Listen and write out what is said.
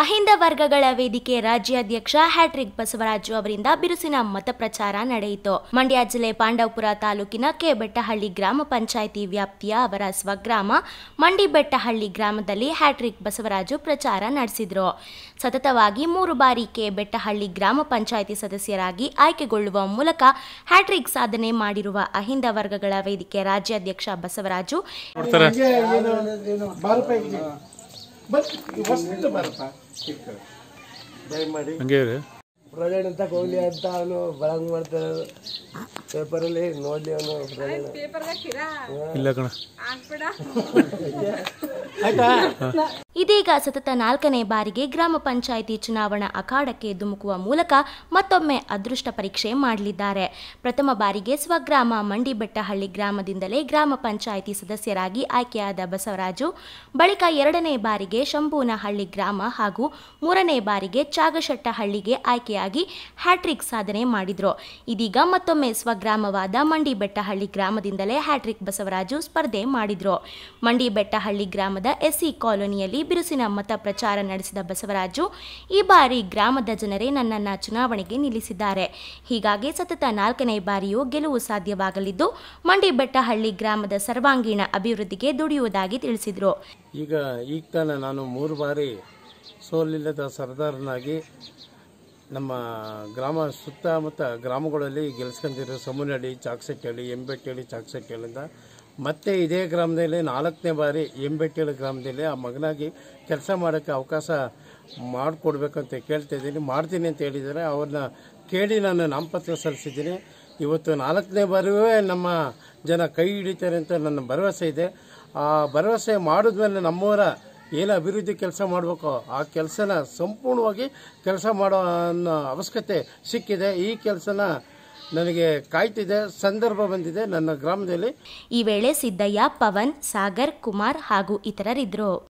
ಅಹಿಂದ ವರ್ಗಗಳ ವೇದಿಕೆ ರಾಜ್ಯಾಧ್ಯಕ್ಷ ಹ್ಯಾಟ್ರಿಕ್ ಬಸವರಾಜು ಅವರಿಂದ ಬಿರುಸಿನ ಮತ ಪ್ರಚಾರ ನಡೆಯಿತು ಮಂಡ್ಯ ಜಿಲ್ಲೆ ಪಾಂಡವಪುರ ತಾಲೂಕಿನ ಕೆಬೆಟ್ಟಹಳ್ಳಿ ಗ್ರಾಮ ಪಂಚಾಯಿತಿ ವ್ಯಾಪ್ತಿಯ ಅವರ ಸ್ವಗ್ರಾಮ ಮಂಡಿಬೆಟ್ಟಹಳ್ಳಿ ಗ್ರಾಮದಲ್ಲಿ ಹ್ಯಾಟ್ರಿಕ್ ಬಸವರಾಜು ಪ್ರಚಾರ ನಡೆಸಿದರು ಸತತವಾಗಿ ಮೂರು ಬಾರಿ ಕೆಬೆಟ್ಟಹಳ್ಳಿ ಗ್ರಾಮ ಪಂಚಾಯಿತಿ ಸದಸ್ಯರಾಗಿ ಆಯ್ಕೆಗೊಳ್ಳುವ ಮೂಲಕ ಹ್ಯಾಟ್ರಿಕ್ ಸಾಧನೆ ಮಾಡಿರುವ ಅಹಿಂದ ವರ್ಗಗಳ ವೇದಿಕೆ ರಾಜ್ಯಾಧ್ಯಕ್ಷ ಬಸವರಾಜು ಬಸ್ ಬರಪ್ಪ ಅಂತ ಹೋಗ್ಲಿ ಅಂತ ಅವನು ಬರಂಗ್ ಮಾಡ್ತಾರೆ ಪೇಪರಲ್ಲಿ ನೋಡ್ಲಿ ಅವನು ಇಲ್ಲ ಕಣ ಇದೀಗ ಸತತ ನಾಲ್ಕನೇ ಬಾರಿಗೆ ಗ್ರಾಮ ಪಂಚಾಯಿತಿ ಚುನಾವಣಾ ಅಖಾಡಕ್ಕೆ ಧುಮುಕುವ ಮೂಲಕ ಮತ್ತೊಮ್ಮೆ ಅದೃಷ್ಟ ಪರೀಕ್ಷೆ ಮಾಡಲಿದ್ದಾರೆ ಪ್ರಥಮ ಬಾರಿಗೆ ಸ್ವಗ್ರಾಮ ಮಂಡಿಬೆಟ್ಟಹಳ್ಳಿ ಗ್ರಾಮದಿಂದಲೇ ಗ್ರಾಮ ಪಂಚಾಯಿತಿ ಸದಸ್ಯರಾಗಿ ಆಯ್ಕೆಯಾದ ಬಸವರಾಜು ಬಳಿಕ ಎರಡನೇ ಬಾರಿಗೆ ಶಂಭೂನಹಳ್ಳಿ ಗ್ರಾಮ ಹಾಗೂ ಮೂರನೇ ಬಾರಿಗೆ ಚಾಗಶೆಟ್ಟಹಳ್ಳಿಗೆ ಆಯ್ಕೆಯಾಗಿ ಹ್ಯಾಟ್ರಿಕ್ ಸಾಧನೆ ಮಾಡಿದ್ರು ಇದೀಗ ಮತ್ತೊಮ್ಮೆ ಸ್ವಗ್ರಾಮವಾದ ಮಂಡಿಬೆಟ್ಟಹಳ್ಳಿ ಗ್ರಾಮದಿಂದಲೇ ಹ್ಯಾಟ್ರಿಕ್ ಬಸವರಾಜು ಸ್ಪರ್ಧೆ ಮಾಡಿದ್ರು ಮಂಡಿಬೆಟ್ಟಹಳ್ಳಿ ಗ್ರಾಮದ ಗ್ರಾಮದ ಎಸ್ಸಿ ಕಾಲೋನಿಯಲ್ಲಿ ಬಿರುಸಿನ ಮತ ಪ್ರಚಾರ ನಡೆಸಿದ ಬಸವರಾಜು ಈ ಬಾರಿ ಗ್ರಾಮದ ಜನರೇ ನನ್ನನ್ನು ಚುನಾವಣೆಗೆ ನಿಲ್ಲಿಸಿದ್ದಾರೆ ಹೀಗಾಗಿ ಸತತ ನಾಲ್ಕನೇ ಬಾರಿಯೂ ಗೆಲುವು ಸಾಧ್ಯವಾಗಲಿದ್ದು ಮಂಡಿಬೆಟ್ಟಹಳ್ಳಿ ಗ್ರಾಮದ ಸರ್ವಾಂಗೀಣ ಅಭಿವೃದ್ಧಿಗೆ ದುಡಿಯುವುದಾಗಿ ತಿಳಿಸಿದರು ಈಗ ಈಗ ತಾನೇ ನಾನು ಮೂರು ಬಾರಿ ಸೋಲಿಲ್ಲದ ಸರ್ದಾರನಾಗಿ ನಮ್ಮ ಗ್ರಾಮ ಸುತ್ತಮುತ್ತ ಗ್ರಾಮಗಳಲ್ಲಿ ಗೆಲ್ಸ್ಕೊಂಡಿರೋ ಸಮುನಹಳ್ಳಿ ಹಳ್ಳಿ ಚಾಕ್ಸಕ್ಕೆ ಹಳ್ಳಿಂದ ಮತ್ತೆ ಇದೇ ಗ್ರಾಮದಲ್ಲಿ ನಾಲ್ಕನೇ ಬಾರಿ ಎಂಬೆಟ್ಟಿಳ ಗ್ರಾಮದಲ್ಲಿ ಆ ಮಗನಾಗಿ ಕೆಲಸ ಮಾಡೋಕ್ಕೆ ಅವಕಾಶ ಮಾಡಿಕೊಡ್ಬೇಕಂತ ಕೇಳ್ತಾ ಇದ್ದೀನಿ ಮಾಡ್ತೀನಿ ಅಂತ ಹೇಳಿದರೆ ಅವ್ರನ್ನ ಕೇಳಿ ನಾನು ನಾಮಪತ್ರ ಸಲ್ಲಿಸಿದ್ದೀನಿ ಇವತ್ತು ನಾಲ್ಕನೇ ಬಾರಿಯೂ ನಮ್ಮ ಜನ ಕೈ ಹಿಡಿತಾರೆ ಅಂತ ನನ್ನ ಭರವಸೆ ಇದೆ ಆ ಭರವಸೆ ಮಾಡಿದ್ಮೇಲೆ ನಮ್ಮವರ ಏನು ಅಭಿವೃದ್ಧಿ ಕೆಲಸ ಮಾಡಬೇಕು ಆ ಕೆಲಸನ ಸಂಪೂರ್ಣವಾಗಿ ಕೆಲಸ ಮಾಡೋ ಅನ್ನೋ ಅವಶ್ಯಕತೆ ಸಿಕ್ಕಿದೆ ಈ ಕೆಲಸನ ನನಗೆ ಕಾಯ್ತಿದೆ ಸಂದರ್ಭ ಬಂದಿದೆ ನನ್ನ ಗ್ರಾಮದಲ್ಲಿ ಈ ವೇಳೆ ಸಿದ್ದಯ್ಯ ಪವನ್ ಸಾಗರ್ ಕುಮಾರ್ ಹಾಗೂ ಇತರರಿದ್ರು